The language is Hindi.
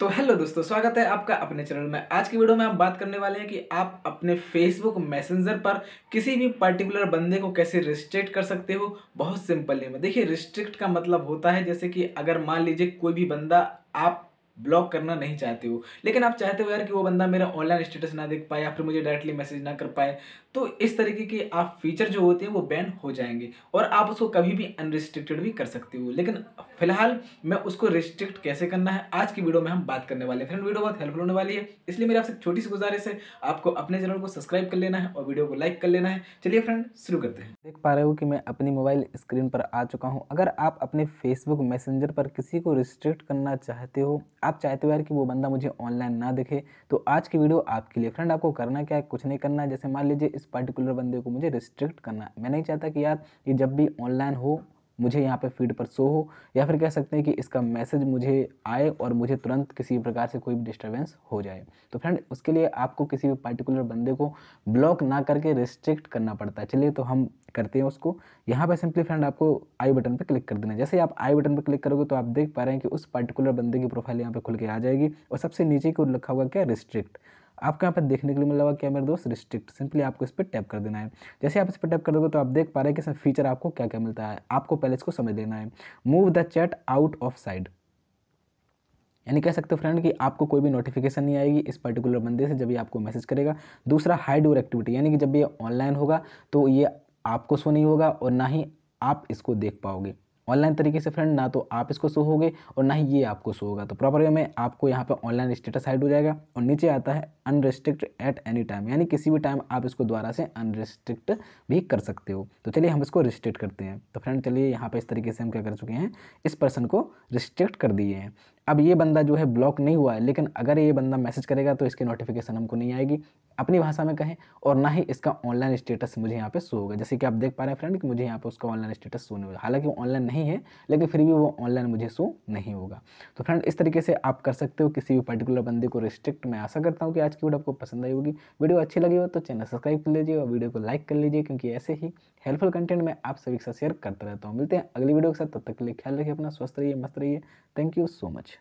तो हेलो दोस्तों स्वागत है आपका अपने चैनल में आज की वीडियो में हम बात करने वाले हैं कि आप अपने फेसबुक मैसेंजर पर किसी भी पर्टिकुलर बंदे को कैसे रिस्ट्रिक्ट कर सकते हो बहुत सिंपल है देखिए रिस्ट्रिक्ट का मतलब होता है जैसे कि अगर मान लीजिए कोई भी बंदा आप ब्लॉक करना नहीं चाहते हो लेकिन आप चाहते हो यार कि वो बंदा मेरा ऑनलाइन स्टेटस ना देख पाए या फिर मुझे डायरेक्टली मैसेज ना कर पाए तो इस तरीके के आप फीचर जो होते हैं वो बैन हो जाएंगे और आप उसको कभी भी अनरिस्ट्रिक्टेड भी कर सकते हो लेकिन फिलहाल मैं उसको रिस्ट्रिक्ट कैसे करना है आज की वीडियो में हम बात करने वाले हैं फ्रेंड वीडियो बहुत हेल्पफुल होने वाली है इसलिए मेरी आपसे छोटी सी गुजारिश है आपको अपने चैनल को सब्सक्राइब कर लेना है और वीडियो को लाइक कर लेना है चलिए फ्रेंड शुरू करते हैं देख पा रहे हो कि मैं अपनी मोबाइल स्क्रीन पर आ चुका हूँ अगर आप अपने फेसबुक मैसेंजर पर किसी को रिस्ट्रिक्ट करना चाहते हो आप चाहते हो यार कि वो बंदा मुझे ऑनलाइन ना दिखे तो आज की वीडियो आपके लिए फ्रेंड आपको करना क्या है कुछ नहीं करना जैसे मान लीजिए इस पर्टिकुलर बंदे को मुझे रिस्ट्रिक्ट करना मैं नहीं चाहता कि यार ये जब भी ऑनलाइन हो मुझे यहाँ पे फीड पर शो हो या फिर कह सकते हैं कि इसका मैसेज मुझे आए और मुझे तुरंत किसी प्रकार से कोई डिस्टर्बेंस हो जाए तो फ्रेंड उसके लिए आपको किसी भी पार्टिकुलर बंदे को ब्लॉक ना करके रिस्ट्रिक्ट करना पड़ता है चलिए तो हम करते हैं उसको यहाँ पर सिंपली फ्रेंड आपको आई बटन पर क्लिक कर देना जैसे आप आई बटन पर क्लिक करोगे तो आप देख पा रहे हैं कि उस पर्टिकुलर बंदे की प्रोफाइल यहाँ पर खुल के आ जाएगी और सबसे नीचे को लिखा हुआ क्या रिस्ट्रिक्ट आपको यहाँ पर देखने के लिए मिल रहा क्या मेरे दोस्त रिस्ट्रिक्ट सिंपली आपको इस पर टैप कर देना है जैसे आप इस पर टैप कर दोगे तो आप देख पा रहे हैं कि इसमें फीचर आपको क्या क्या मिलता है आपको पहले इसको समझ लेना है move the chat out of side यानी कह सकते हो फ्रेंड कि आपको कोई भी नोटिफिकेशन नहीं आएगी इस पर्टिकुलर बंदे से जब ये आपको मैसेज करेगा दूसरा हाइड ओर एक्टिविटी यानी कि जब ये ऑनलाइन होगा तो ये आपको सो नहीं होगा और ना ही आप इसको देख पाओगे ऑनलाइन तरीके से फ्रेंड ना तो आप इसको शो होगे और ना ही ये आपको शो होगा तो प्रॉपर वे में आपको यहाँ पर ऑनलाइन स्टेटस हाइड हो जाएगा और नीचे आता है अनरिस्ट्रिक्ट एट एनी टाइम यानी किसी भी टाइम आप इसको द्वारा से अनरिस्ट्रिक्ट भी कर सकते हो तो चलिए हम इसको रिस्ट्रिक्ट करते हैं तो फ्रेंड चलिए यहाँ पर इस तरीके से हम क्या कर चुके हैं इस पर्सन को रिस्ट्रिक्ट कर दिए हैं अब ये बंदा जो है ब्लॉक नहीं हुआ है लेकिन अगर ये बंदा मैसेज करेगा तो इसकी नोटिफिकेशन हमको नहीं आएगी अपनी भाषा में कहें और ना ही इसका ऑनलाइन स्टेटस मुझे यहाँ पे शो होगा जैसे कि आप देख पा रहे हैं फ्रेंड कि मुझे यहाँ पे उसका ऑनलाइन स्टेटस शो नहीं होगा हालांकि वो ऑनलाइन नहीं है लेकिन फिर भी वो ऑनलाइन मुझे शो नहीं होगा तो फ्रेंड इस तरीके से आप कर सकते हो किसी भी पर्टिकुलर बंदे को रिस्ट्रिक्ट मैं आशा करता हूँ कि आज की वीडियो आपको पसंद आई होगी वीडियो अच्छी लगी हो तो चैनल सब्सक्राइब कर लीजिए और वीडियो को लाइक कर लीजिए क्योंकि ऐसे ही हेल्पफुल कंटेंट मैं आप सभी के साथ शेयर करता रहता हूँ मिलते हैं अगली वीडियो के साथ तब तक के लिए ख्याल रखिए अपना स्वस्थ रहिए मस्त रहिए थैंक यू सो मच